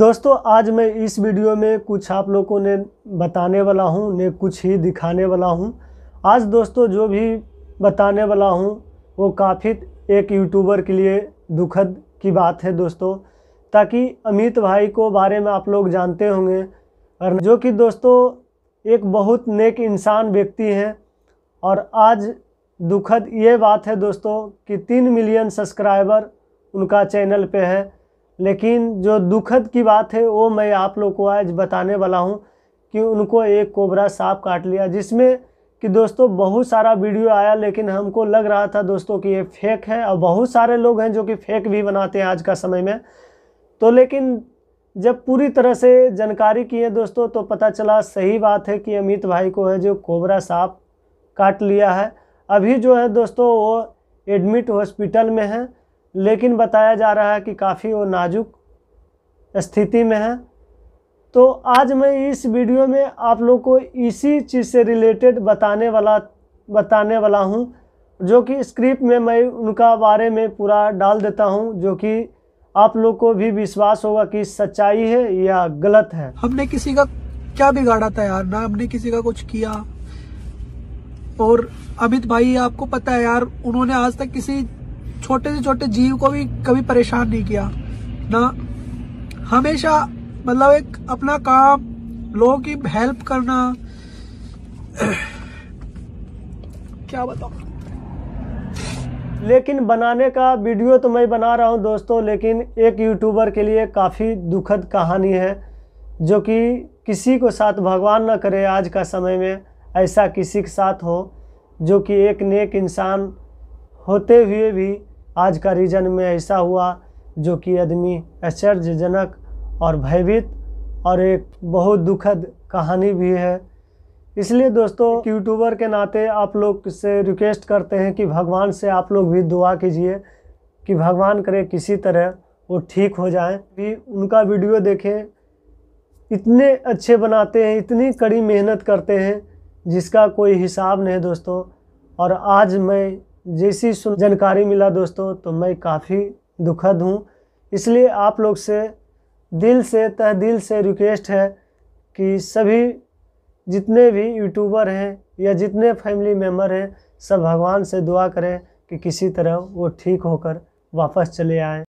दोस्तों आज मैं इस वीडियो में कुछ आप लोगों ने बताने वाला हूँ ने कुछ ही दिखाने वाला हूँ आज दोस्तों जो भी बताने वाला हूँ वो काफ़ी एक यूट्यूबर के लिए दुखद की बात है दोस्तों ताकि अमित भाई को बारे में आप लोग जानते होंगे और जो कि दोस्तों एक बहुत नेक इंसान व्यक्ति हैं और आज दुखद ये बात है दोस्तों कि तीन मिलियन सब्सक्राइबर उनका चैनल पर है लेकिन जो दुखद की बात है वो मैं आप लोग को आज बताने वाला हूँ कि उनको एक कोबरा सांप काट लिया जिसमें कि दोस्तों बहुत सारा वीडियो आया लेकिन हमको लग रहा था दोस्तों कि ये फेक है और बहुत सारे लोग हैं जो कि फेक भी बनाते हैं आज का समय में तो लेकिन जब पूरी तरह से जानकारी की है दोस्तों तो पता चला सही बात है कि अमित भाई को है जो कोबरा सांप काट लिया है अभी जो है दोस्तों वो एडमिट हॉस्पिटल में है लेकिन बताया जा रहा है कि काफ़ी वो नाजुक स्थिति में है तो आज मैं इस वीडियो में आप लोग को इसी चीज़ से रिलेटेड बताने वाला बताने वाला हूँ जो कि स्क्रिप्ट में मैं उनका बारे में पूरा डाल देता हूँ जो कि आप लोग को भी विश्वास होगा कि सच्चाई है या गलत है हमने किसी का क्या बिगाड़ा था यार ना हमने किसी का कुछ किया और अमित भाई आपको पता है यार उन्होंने आज तक किसी छोटे से छोटे जीव को भी कभी परेशान नहीं किया ना हमेशा मतलब एक अपना काम लोगों की हेल्प करना क्या बताओ लेकिन बनाने का वीडियो तो मैं बना रहा हूं दोस्तों लेकिन एक यूट्यूबर के लिए काफ़ी दुखद कहानी है जो कि किसी को साथ भगवान ना करे आज का समय में ऐसा किसी के साथ हो जो कि एक नेक इंसान होते हुए भी आज का रीजन में ऐसा हुआ जो कि आदमी आश्चर्यजनक और भयभीत और एक बहुत दुखद कहानी भी है इसलिए दोस्तों यूट्यूबर के नाते आप लोग से रिक्वेस्ट करते हैं कि भगवान से आप लोग भी दुआ कीजिए कि भगवान करे किसी तरह वो ठीक हो जाए भी उनका वीडियो देखें इतने अच्छे बनाते हैं इतनी कड़ी मेहनत करते हैं जिसका कोई हिसाब नहीं दोस्तों और आज मैं जैसी जानकारी मिला दोस्तों तो मैं काफ़ी दुखद हूँ इसलिए आप लोग से दिल से तह दिल से रिक्वेस्ट है कि सभी जितने भी यूट्यूबर हैं या जितने फैमिली मेम्बर हैं सब भगवान से दुआ करें कि किसी तरह वो ठीक होकर वापस चले आएँ